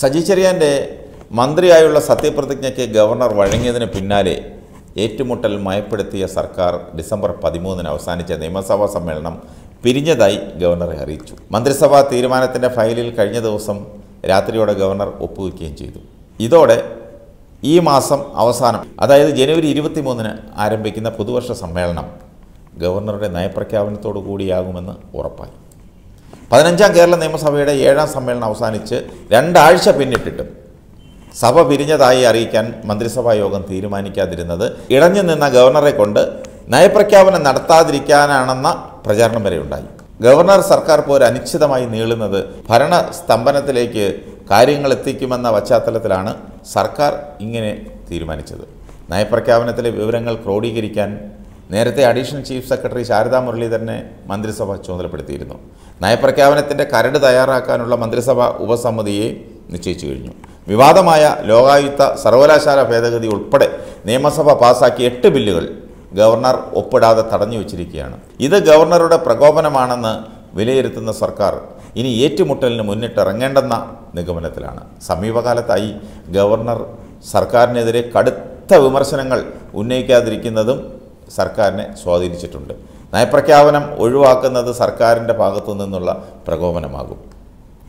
Saji ചെറിയാൻ്റെ മന്ത്രിയായുള്ള സത്യപ്രതിജ്ഞയ്ക്ക് governor വഴങ്ങിയതിന് പിന്നാലെ ഏറ്റുമുട്ടൽ മയപ്പെടുത്തിയ സർക്കാർ ഡിസംബർ പതിമൂന്നിന് അവസാനിച്ച നിയമസഭാ സമ്മേളനം പിരിഞ്ഞതായി ഗവർണറെ അറിയിച്ചു മന്ത്രിസഭാ തീരുമാനത്തിൻ്റെ ഫയലിൽ കഴിഞ്ഞ ദിവസം രാത്രിയോടെ ഗവർണർ ഒപ്പുവെക്കുകയും ചെയ്തു ഇതോടെ ഈ മാസം അവസാനം അതായത് ജനുവരി ഇരുപത്തി മൂന്നിന് ആരംഭിക്കുന്ന പുതുവർഷ സമ്മേളനം ഗവർണറുടെ നയപ്രഖ്യാപനത്തോടു കൂടിയാകുമെന്ന് ഉറപ്പായി പതിനഞ്ചാം കേരള നിയമസഭയുടെ ഏഴാം സമ്മേളനം അവസാനിച്ച് രണ്ടാഴ്ച പിന്നിട്ടിട്ടും സഭ പിരിഞ്ഞതായി അറിയിക്കാൻ മന്ത്രിസഭാ യോഗം തീരുമാനിക്കാതിരുന്നത് ഇടഞ്ഞു നിന്ന ഗവർണറെ കൊണ്ട് നയപ്രഖ്യാപനം നടത്താതിരിക്കാനാണെന്ന പ്രചാരണം വരെ ഉണ്ടായി ഗവർണർ സർക്കാർ പോര് അനിശ്ചിതമായി നീളുന്നത് ഭരണ സ്തംഭനത്തിലേക്ക് കാര്യങ്ങൾ എത്തിക്കുമെന്ന പശ്ചാത്തലത്തിലാണ് സർക്കാർ ഇങ്ങനെ തീരുമാനിച്ചത് നയപ്രഖ്യാപനത്തിലെ വിവരങ്ങൾ ക്രോഡീകരിക്കാൻ നേരത്തെ അഡീഷണൽ ചീഫ് സെക്രട്ടറി ശാരദാ മുരളീധരനെ മന്ത്രിസഭ ചുമതലപ്പെടുത്തിയിരുന്നു നയപ്രഖ്യാപനത്തിൻ്റെ കരട് തയ്യാറാക്കാനുള്ള മന്ത്രിസഭ ഉപസമിതിയെ നിശ്ചയിച്ചു കഴിഞ്ഞു വിവാദമായ ലോകായുക്ത സർവകലാശാല ഭേദഗതി ഉൾപ്പെടെ നിയമസഭ പാസാക്കിയ എട്ട് ബില്ലുകൾ ഗവർണർ ഒപ്പിടാതെ തടഞ്ഞു വച്ചിരിക്കുകയാണ് ഇത് ഗവർണറുടെ പ്രകോപനമാണെന്ന് വിലയിരുത്തുന്ന സർക്കാർ ഇനി ഏറ്റുമുട്ടലിന് മുന്നിട്ടിറങ്ങേണ്ടെന്ന നിഗമനത്തിലാണ് സമീപകാലത്തായി ഗവർണർ സർക്കാരിനെതിരെ കടുത്ത വിമർശനങ്ങൾ ഉന്നയിക്കാതിരിക്കുന്നതും സർക്കാരിനെ സ്വാധീനിച്ചിട്ടുണ്ട് നയപ്രഖ്യാപനം ഒഴിവാക്കുന്നത് സർക്കാരിൻ്റെ ഭാഗത്തു നിന്നുള്ള പ്രകോപനമാകും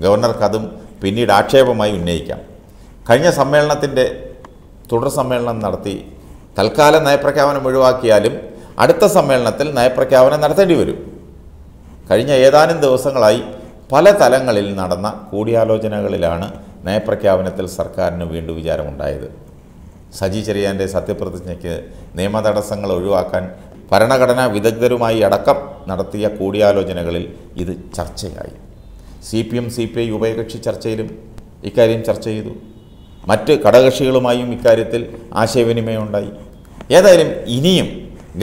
ഗവർണർക്കതും പിന്നീട് ആക്ഷേപമായി ഉന്നയിക്കാം കഴിഞ്ഞ സമ്മേളനത്തിൻ്റെ തുടർ സമ്മേളനം നടത്തി തൽക്കാല നയപ്രഖ്യാപനം ഒഴിവാക്കിയാലും അടുത്ത സമ്മേളനത്തിൽ നയപ്രഖ്യാപനം നടത്തേണ്ടി വരും കഴിഞ്ഞ ഏതാനും ദിവസങ്ങളായി പല തലങ്ങളിൽ നടന്ന കൂടിയാലോചനകളിലാണ് നയപ്രഖ്യാപനത്തിൽ സർക്കാരിന് വീണ്ടും വിചാരമുണ്ടായത് സജി ചെറിയാൻ്റെ സത്യപ്രതിജ്ഞയ്ക്ക് തടസ്സങ്ങൾ ഒഴിവാക്കാൻ ഭരണഘടനാ വിദഗ്ധരുമായി അടക്കം നടത്തിയ കൂടിയാലോചനകളിൽ ഇത് ചർച്ചയായി C P M C P I ഉഭയകക്ഷി ചർച്ചയിലും ഇക്കാര്യം ചർച്ച ചെയ്തു മറ്റ് ഘടകക്ഷികളുമായും ഇക്കാര്യത്തിൽ ആശയവിനിമയം ഉണ്ടായി ഏതായാലും ഇനിയും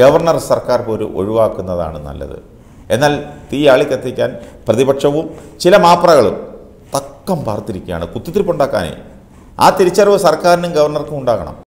ഗവർണർ സർക്കാർ പോലും ഒഴിവാക്കുന്നതാണ് നല്ലത് എന്നാൽ തീ ആളിക്കത്തിക്കാൻ പ്രതിപക്ഷവും ചില മാപ്രകളും തക്കം പാർത്തിരിക്കുകയാണ് കുത്തിത്തിരിപ്പുണ്ടാക്കാനേ ആ തിരിച്ചറിവ് സർക്കാരിനും ഗവർണർക്കും ഉണ്ടാകണം